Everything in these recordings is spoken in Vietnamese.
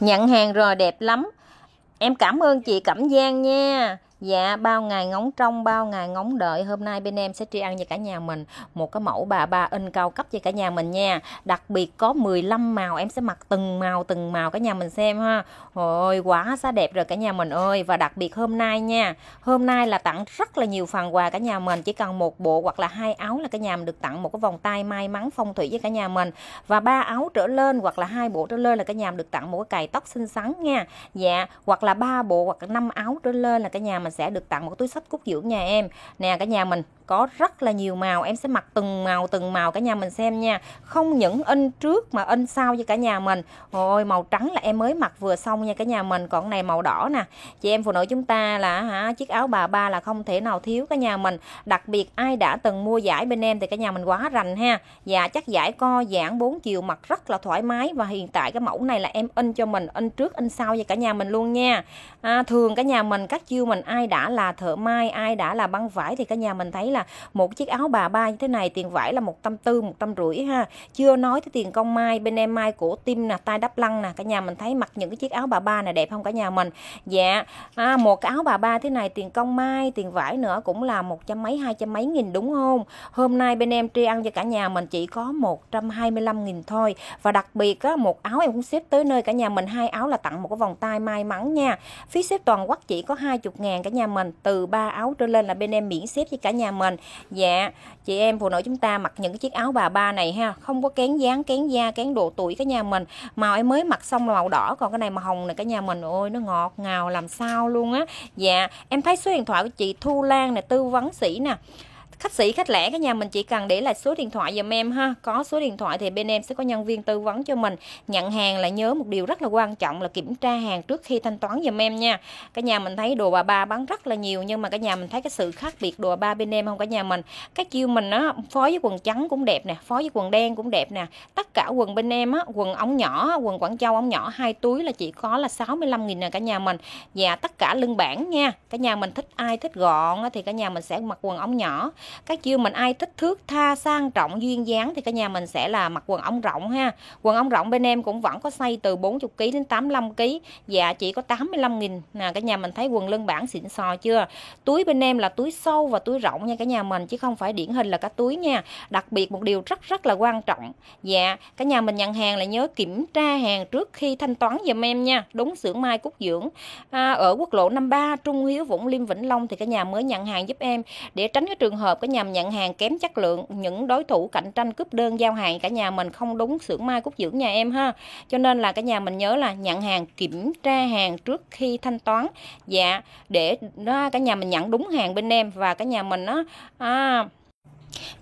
nhận hàng rồi đẹp lắm em cảm ơn chị cẩm giang nha Dạ, bao ngày ngóng trong, bao ngày ngóng đợi Hôm nay bên em sẽ tri ăn cho cả nhà mình Một cái mẫu bà ba in cao cấp cho cả nhà mình nha Đặc biệt có 15 màu Em sẽ mặc từng màu, từng màu cả nhà mình xem ha Ôi, quá xa đẹp rồi cả nhà mình ơi Và đặc biệt hôm nay nha Hôm nay là tặng rất là nhiều phần quà cả nhà mình Chỉ cần một bộ hoặc là hai áo là cả nhà mình được tặng Một cái vòng tay may mắn phong thủy với cả nhà mình Và ba áo trở lên hoặc là hai bộ trở lên là cả nhà mình được tặng một cái cài tóc xinh xắn nha Dạ, hoặc là ba bộ hoặc là năm áo trở lên là cả nhà mình mình sẽ được tặng một túi sách cúc dưỡng nhà em nè cả nhà mình có rất là nhiều màu em sẽ mặc từng màu từng màu cả nhà mình xem nha không những in trước mà in sau cho cả nhà mình ôi màu trắng là em mới mặc vừa xong nha cả nhà mình còn này màu đỏ nè chị em phụ nữ chúng ta là hả chiếc áo bà ba là không thể nào thiếu cả nhà mình đặc biệt ai đã từng mua giải bên em thì cả nhà mình quá rành ha và dạ, chắc giải co giãn 4 chiều mặc rất là thoải mái và hiện tại cái mẫu này là em in cho mình in trước in sau cho cả nhà mình luôn nha à, thường cả nhà mình các chiêu mình ai ai đã là thợ mai ai đã là băng vải thì cả nhà mình thấy là một chiếc áo bà ba như thế này tiền vải là một trăm tư một trăm rưỡi ha chưa nói tới tiền công mai bên em mai cổ tim nè tay đắp lăng nè cả nhà mình thấy mặc những cái chiếc áo bà ba này đẹp không cả nhà mình dạ à, một cái áo bà ba thế này tiền công mai tiền vải nữa cũng là một trăm mấy hai trăm mấy nghìn đúng không hôm nay bên em tri ăn cho cả nhà mình chỉ có một trăm hai mươi 125 nghìn thôi và đặc biệt á, một áo em cũng xếp tới nơi cả nhà mình hai áo là tặng một cái vòng tay may mắn nha phí xếp toàn quốc chỉ có hai chục ngàn cả nhà mình từ 3 áo trở lên là bên em miễn xếp cho cả nhà mình dạ chị em phụ nữ chúng ta mặc những cái chiếc áo bà ba này ha không có kén dáng kén da kén độ tuổi cả nhà mình màu em mới mặc xong là màu đỏ còn cái này màu hồng này cả nhà mình ôi nó ngọt ngào làm sao luôn á dạ em thấy số điện thoại của chị Thu Lan này tư vấn sĩ nè khách sĩ khách lẻ các nhà mình chỉ cần để lại số điện thoại giùm em ha có số điện thoại thì bên em sẽ có nhân viên tư vấn cho mình nhận hàng là nhớ một điều rất là quan trọng là kiểm tra hàng trước khi thanh toán giùm em nha cả nhà mình thấy đồ bà ba bán rất là nhiều nhưng mà cả nhà mình thấy cái sự khác biệt đồ bà ba bên em không cả nhà mình cái chiêu mình á phối với quần trắng cũng đẹp nè phối với quần đen cũng đẹp nè tất cả quần bên em á quần ống nhỏ quần quảng châu ống nhỏ hai túi là chỉ có là 65 000 nè cả nhà mình và tất cả lưng bản nha cả nhà mình thích ai thích gọn thì cả nhà mình sẽ mặc quần ống nhỏ các chiêu mình ai thích thước tha sang trọng duyên dáng thì cả nhà mình sẽ là mặc quần ống rộng ha quần ống rộng bên em cũng vẫn có size từ 40 kg đến 85 kg dạ chỉ có 85 nghìn nè cả nhà mình thấy quần lưng bản xịn sò chưa túi bên em là túi sâu và túi rộng nha cả nhà mình chứ không phải điển hình là cả túi nha đặc biệt một điều rất rất là quan trọng dạ cả nhà mình nhận hàng là nhớ kiểm tra hàng trước khi thanh toán giùm em nha đúng xưởng mai cúc dưỡng à, ở quốc lộ 53 Trung Hiếu Vũng Liêm Vĩnh Long thì cả nhà mới nhận hàng giúp em để tránh cái trường hợp cái có nhận hàng kém chất lượng những đối thủ cạnh tranh cướp đơn giao hàng cả nhà mình không đúng xưởng mai cúc dưỡng nhà em ha cho nên là cả nhà mình nhớ là nhận hàng kiểm tra hàng trước khi thanh toán dạ để đó cả nhà mình nhận đúng hàng bên em và cả nhà mình á à,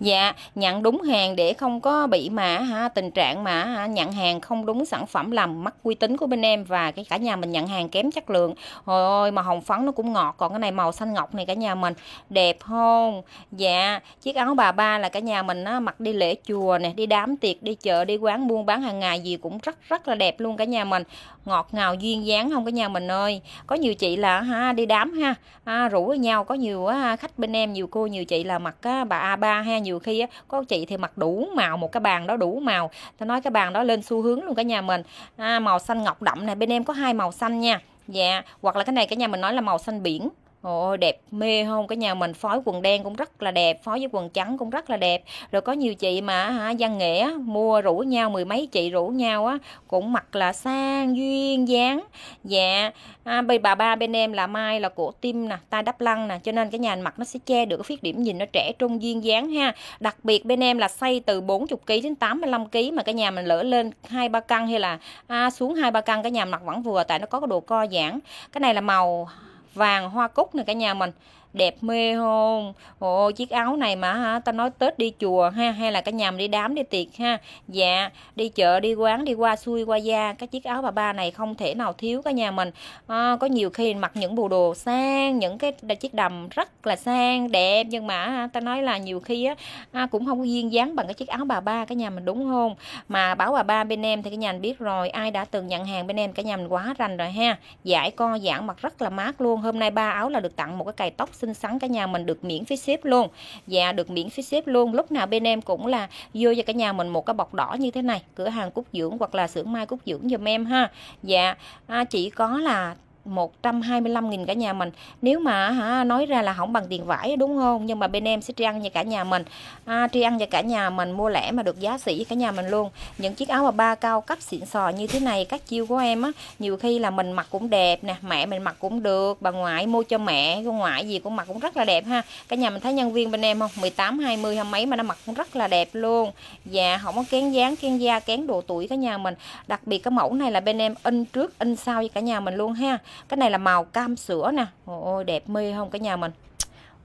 Dạ, nhận đúng hàng để không có bị mà ha tình trạng mà ha, nhận hàng không đúng sản phẩm làm mất uy tín của bên em và cái cả nhà mình nhận hàng kém chất lượng. Hồi ôi mà hồng phấn nó cũng ngọt còn cái này màu xanh ngọc này cả nhà mình đẹp không? Dạ, chiếc áo bà ba là cả nhà mình á, mặc đi lễ chùa nè, đi đám tiệc, đi chợ, đi quán buôn bán hàng ngày gì cũng rất rất là đẹp luôn cả nhà mình. Ngọt ngào duyên dáng không cả nhà mình ơi. Có nhiều chị là ha đi đám ha, à, rủ với nhau có nhiều á, khách bên em nhiều cô nhiều chị là mặc á, bà A3 ta ha nhiều khi á, có chị thì mặc đủ màu một cái bàn đó đủ màu ta nói cái bàn đó lên xu hướng luôn cả nhà mình à, màu xanh ngọc đậm này bên em có hai màu xanh nha dạ hoặc là cái này cả nhà mình nói là màu xanh biển Ôi đẹp mê không Cái nhà mình phối quần đen cũng rất là đẹp Phối với quần trắng cũng rất là đẹp Rồi có nhiều chị mà hả văn nghĩa Mua rủ nhau mười mấy chị rủ nhau á Cũng mặc là sang duyên dáng Dạ à, bây Bà ba bên em là mai là của tim nè tay đắp lăng nè cho nên cái nhà mặt nó sẽ che được cái khuyết điểm nhìn nó trẻ trung duyên dáng ha Đặc biệt bên em là xây từ 40kg đến 85kg Mà cái nhà mình lỡ lên hai ba cân hay là à, xuống hai ba cân Cái nhà mặt vẫn vừa tại nó có cái độ co giãn Cái này là màu vàng hoa cúc này cả nhà mình đẹp mê hôn. ồ chiếc áo này mà hả ta nói tết đi chùa ha hay là cả nhầm đi đám đi tiệc ha dạ đi chợ đi quán đi qua xuôi qua da cái chiếc áo bà ba này không thể nào thiếu cả nhà mình à, có nhiều khi mặc những bộ đồ sang những cái chiếc đầm rất là sang đẹp nhưng mà ta nói là nhiều khi á à, cũng không có duyên dáng bằng cái chiếc áo bà ba cả nhà mình đúng không mà bảo bà ba bên em thì cái nhà mình biết rồi ai đã từng nhận hàng bên em cả nhà mình quá rành rồi ha giải co giãn mặc rất là mát luôn hôm nay ba áo là được tặng một cái cài tóc xinh xinh xắn cả nhà mình được miễn phí ship luôn dạ được miễn phí ship luôn lúc nào bên em cũng là vô cho cả nhà mình một cái bọc đỏ như thế này cửa hàng cúc dưỡng hoặc là xưởng mai cúc dưỡng giùm em ha dạ à, chỉ có là 125.000 cả nhà mình nếu mà hả nói ra là không bằng tiền vải đúng không nhưng mà bên em sẽ tri ăn cho cả nhà mình à, tri ăn cho cả nhà mình mua lẻ mà được giá sỉ cả nhà mình luôn những chiếc áo mà ba cao cấp xịn sò như thế này các chiêu của em á nhiều khi là mình mặc cũng đẹp nè mẹ mình mặc cũng được bà ngoại mua cho mẹ con ngoại gì cũng mặc cũng rất là đẹp ha cả nhà mình thấy nhân viên bên em không 18 20 hai mấy mà nó mặc cũng rất là đẹp luôn và dạ, không có kén dáng kén da kén độ tuổi cả nhà mình đặc biệt cái mẫu này là bên em in trước in sau cho cả nhà mình luôn ha cái này là màu cam sữa nè ôi đẹp mi không cả nhà mình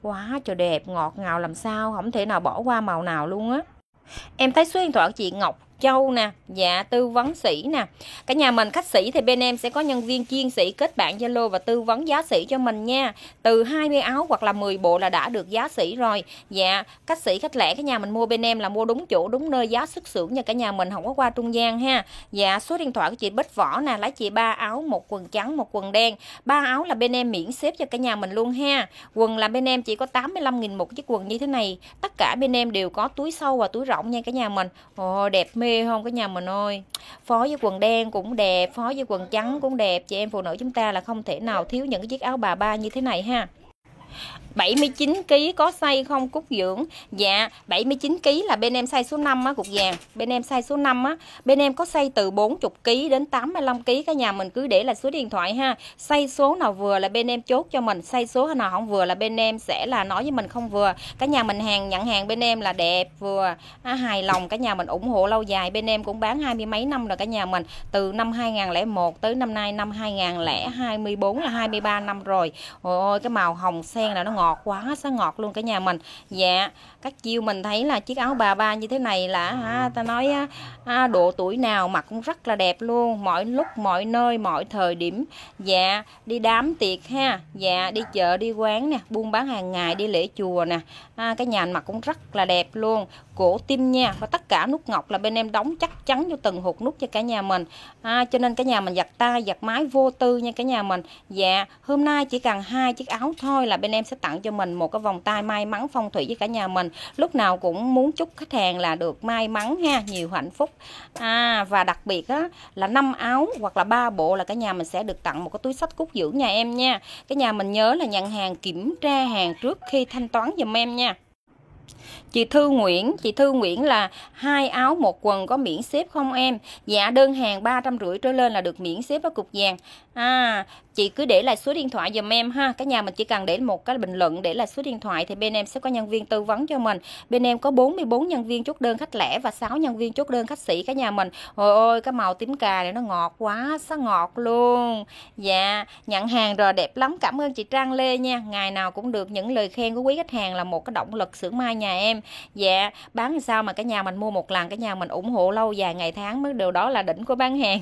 quá trời đẹp ngọt ngào làm sao không thể nào bỏ qua màu nào luôn á em thấy xuyên thoại chị Ngọc châu nè dạ tư vấn sĩ nè cả nhà mình khách sĩ thì bên em sẽ có nhân viên chuyên sĩ kết bạn zalo và tư vấn giá sĩ cho mình nha từ 20 áo hoặc là 10 bộ là đã được giá sĩ rồi dạ khách sĩ khách lẻ cái nhà mình mua bên em là mua đúng chỗ đúng nơi giá xuất xưởng nha cả nhà mình không có qua trung gian ha dạ số điện thoại của chị bích võ nè lấy chị ba áo một quần trắng một quần đen ba áo là bên em miễn xếp cho cả nhà mình luôn ha quần là bên em chỉ có 85.000 một chiếc quần như thế này tất cả bên em đều có túi sâu và túi rộng nha cả nhà mình ồ đẹp mê không cái nhà mình ơi phó với quần đen cũng đẹp phó với quần trắng cũng đẹp chị em phụ nữ chúng ta là không thể nào thiếu những cái chiếc áo bà ba như thế này ha 79 kg có xay không Cúc Dưỡng? Dạ, 79 kg là bên em xay số 5 á cục vàng. Bên em xay số 5 á, bên em có xay từ 40 kg đến 85 kg cả nhà mình cứ để là số điện thoại ha. Xay số nào vừa là bên em chốt cho mình, xay số nào không vừa là bên em sẽ là nói với mình không vừa. cái nhà mình hàng nhận hàng bên em là đẹp vừa à, hài lòng cái nhà mình ủng hộ lâu dài. Bên em cũng bán hai mươi mấy năm rồi cả nhà mình từ năm 2001 tới năm nay năm 2024 là 23 năm rồi. Ôi ôi cái màu hồng xe then là nó ngọt quá xá ngọt luôn cả nhà mình dạ các chiêu mình thấy là chiếc áo bà ba như thế này là ừ. ha, ta nói ha, độ tuổi nào mặc cũng rất là đẹp luôn mọi lúc mọi nơi mọi thời điểm dạ đi đám tiệc ha dạ đi chợ đi quán nè buôn bán hàng ngày đi lễ chùa nè ha, cái nhà mặc cũng rất là đẹp luôn cổ tim nha và tất cả nút ngọc là bên em đóng chắc chắn cho từng hột nút cho cả nhà mình à, cho nên cả nhà mình giặt tay giặt máy vô tư nha cả nhà mình dạ hôm nay chỉ cần hai chiếc áo thôi là bên em sẽ tặng cho mình một cái vòng tay may mắn phong thủy với cả nhà mình lúc nào cũng muốn chúc khách hàng là được may mắn ha nhiều hạnh phúc à và đặc biệt á là năm áo hoặc là ba bộ là cả nhà mình sẽ được tặng một cái túi sách cúc dưỡng nhà em nha cả nhà mình nhớ là nhận hàng kiểm tra hàng trước khi thanh toán giùm em nha Chị Thư Nguyễn, chị Thư Nguyễn là hai áo một quần có miễn xếp không em? Dạ đơn hàng ba trăm rưỡi trở lên là được miễn xếp ở cục vàng. À, chị cứ để lại số điện thoại dùm em ha cả nhà mình chỉ cần để một cái bình luận để lại số điện thoại thì bên em sẽ có nhân viên tư vấn cho mình bên em có 44 nhân viên chốt đơn khách lẻ và 6 nhân viên chốt đơn khách sĩ cả nhà mình ôi ôi cái màu tím cà này nó ngọt quá sao ngọt luôn dạ nhận hàng rồi đẹp lắm cảm ơn chị Trang Lê nha ngày nào cũng được những lời khen của quý khách hàng là một cái động lực xưởng mai nhà em dạ bán sao mà cả nhà mình mua một lần cả nhà mình ủng hộ lâu dài ngày tháng mới điều đó là đỉnh của bán hàng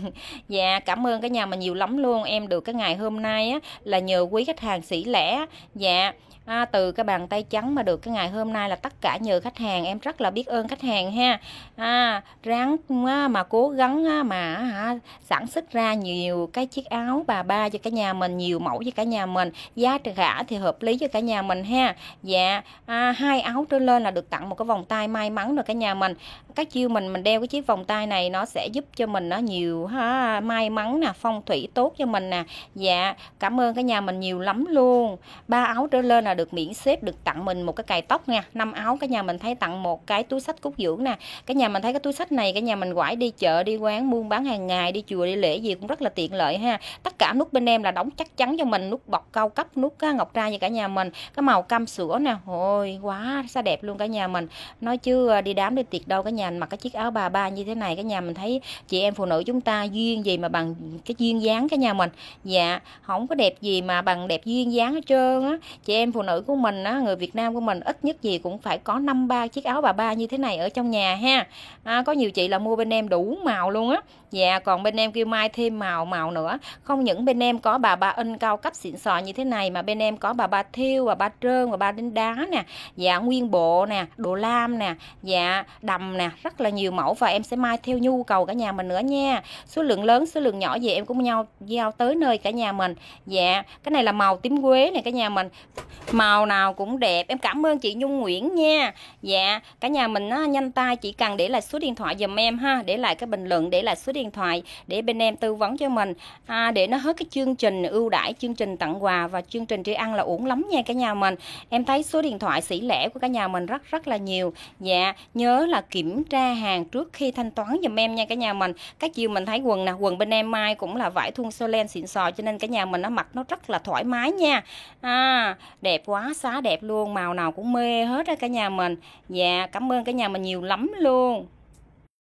dạ cảm ơn cả nhà mình nhiều lắm luôn em được cái ngày hôm nay á, là nhờ quý khách hàng sĩ lẻ dạ à, từ cái bàn tay trắng mà được cái ngày hôm nay là tất cả nhờ khách hàng em rất là biết ơn khách hàng ha à, ráng mà cố gắng mà hả, sản xuất ra nhiều cái chiếc áo bà ba cho cả nhà mình nhiều mẫu cho cả nhà mình giá cả thì hợp lý cho cả nhà mình ha dạ à, hai áo trở lên là được tặng một cái vòng tay may mắn rồi cả nhà mình các chiêu mình mình đeo cái chiếc vòng tay này nó sẽ giúp cho mình nó nhiều ha, may mắn nè phong thủy tốt cho mình nè dạ cảm ơn cả nhà mình nhiều lắm luôn ba áo trở lên là là được miễn xếp được tặng mình một cái cài tóc nha năm áo cái nhà mình thấy tặng một cái túi sách cúc dưỡng nè cái nhà mình thấy cái túi sách này cái nhà mình quải đi chợ đi quán buôn bán hàng ngày đi chùa đi lễ gì cũng rất là tiện lợi ha tất cả nút bên em là đóng chắc chắn cho mình nút bọc cao cấp nút ngọc trai như cả nhà mình cái màu cam sữa nè ôi quá xa đẹp luôn cả nhà mình nói chứ à, đi đám đi tiệc đâu cả nhà mặc cái chiếc áo bà ba như thế này cái nhà mình thấy chị em phụ nữ chúng ta duyên gì mà bằng cái duyên dáng cả nhà mình dạ không có đẹp gì mà bằng đẹp duyên dáng hết trơn á chị em phụ nữ của mình á, người Việt Nam của mình ít nhất gì cũng phải có 5 ba chiếc áo bà ba như thế này ở trong nhà ha à, có nhiều chị là mua bên em đủ màu luôn á dạ còn bên em kêu mai thêm màu màu nữa không những bên em có bà ba in cao cấp xịn sò như thế này mà bên em có bà ba thiêu bà ba trơn bà ba đính đá nè dạ nguyên bộ nè đồ lam nè dạ đầm nè rất là nhiều mẫu và em sẽ mai theo nhu cầu cả nhà mình nữa nha số lượng lớn số lượng nhỏ gì em cũng nhau giao tới nơi cả nhà mình dạ cái này là màu tím quế này cả nhà mình màu nào cũng đẹp em cảm ơn chị Nhung Nguyễn nha dạ cả nhà mình á, nhanh tay chỉ cần để lại số điện thoại dùm em ha để lại cái bình luận để lại số điện thoại để bên em tư vấn cho mình à, để nó hết cái chương trình ưu đãi chương trình tặng quà và chương trình tri ăn là uổng lắm nha cả nhà mình em thấy số điện thoại sĩ lẻ của cả nhà mình rất rất là nhiều dạ nhớ là kiểm tra hàng trước khi thanh toán dùm em nha cả nhà mình các chiều mình thấy quần nè quần bên em mai cũng là vải thun solen xịn sò cho nên cả nhà mình nó mặc nó rất là thoải mái nha à, đẹp đẹp quá xá đẹp luôn màu nào cũng mê hết á cả nhà mình dạ cảm ơn cả nhà mình nhiều lắm luôn